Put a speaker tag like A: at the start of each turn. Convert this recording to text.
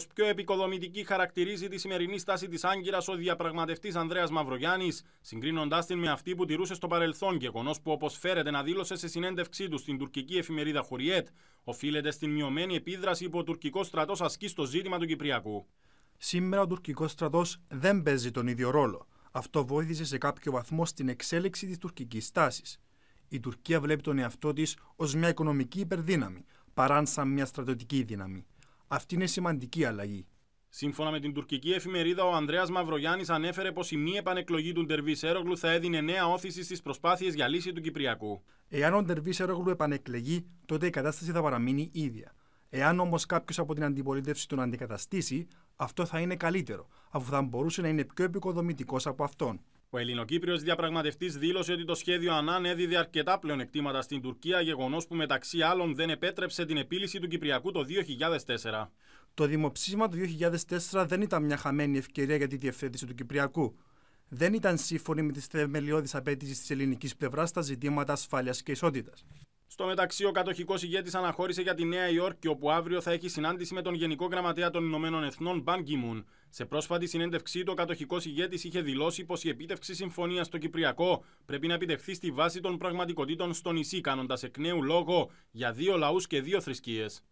A: Ως πιο επικοδομητική χαρακτηρίζει τη σημερινή στάση της Άγκυρας ο διαπραγματευτής Ανδρέας Μαυρογιάννης, συγκρίνοντάς την με αυτή που τηρούσε στο παρελθόν, γεγονός που όπως φέρεται να δήλωσε σε συνέντευξή του στην τουρκική εφημερίδα Χουριέτ, οφείλεται στην μειωμένη επίδραση που ο τουρκικός στρατός ασκεί στο ζήτημα του Κυπριακού.
B: Σήμερα ο τουρκικός στρατός δεν παίζει τον ίδιο ρόλο. Αυτό βοήθησε σε κάποιο βαθμό στην εξέλιξη της τουρκικής τάση. Η Τουρκία βλέπει τον εαυτό της ως μια οικονομική υπερδύναμη, παρά σαν μια στρατιωτική δύναμη. Αυτή είναι σημαντική αλλαγή.
A: Σύμφωνα με την τουρκική εφημερίδα, ο Ανδρέας Μαυρογιάννης ανέφερε πως η μη επανεκλογή του Ντερβί Σέρογλου θα έδινε νέα όθηση στις προσπάθειες για λύση του Κυπριακού.
B: Εάν ο Ντερβί Σέρογλου επανεκλεγεί, τότε η κατάσταση θα παραμείνει ίδια. Εάν όμως κάποιος από την αντιπολίτευση τον αντικαταστήσει, αυτό θα είναι καλύτερο, αφού θα μπορούσε να είναι πιο επικοδομητικός από αυτόν.
A: Ο Ελληνοκύπριος διαπραγματευτής δήλωσε ότι το σχέδιο Ανάν έδιδε αρκετά πλεονεκτήματα στην Τουρκία, γεγονός που μεταξύ άλλων δεν επέτρεψε την επίλυση του Κυπριακού το 2004.
B: Το δημοψήφισμα του 2004 δεν ήταν μια χαμένη ευκαιρία για τη διευθέτηση του Κυπριακού. Δεν ήταν σύμφωνη με τις θεμελιώδεις απέτηση της ελληνικής πλευράς στα ζητήματα ασφάλειας και ισότητας.
A: Στο μεταξύ, ο κατοχικός ηγέτης αναχώρησε για τη Νέα Υόρκη, όπου αύριο θα έχει συνάντηση με τον Γενικό Γραμματέα των Ηνωμένων Εθνών, Μπαν Κιμούν. Σε πρόσφατη συνέντευξή του, ο κατοχικός ηγέτης είχε δηλώσει πως η επίτευξη συμφωνίας στο Κυπριακό πρέπει να επιτευχθεί στη βάση των πραγματικότητων στο νησί, κάνοντας εκ νέου λόγο για δύο λαούς και δύο θρησκείες.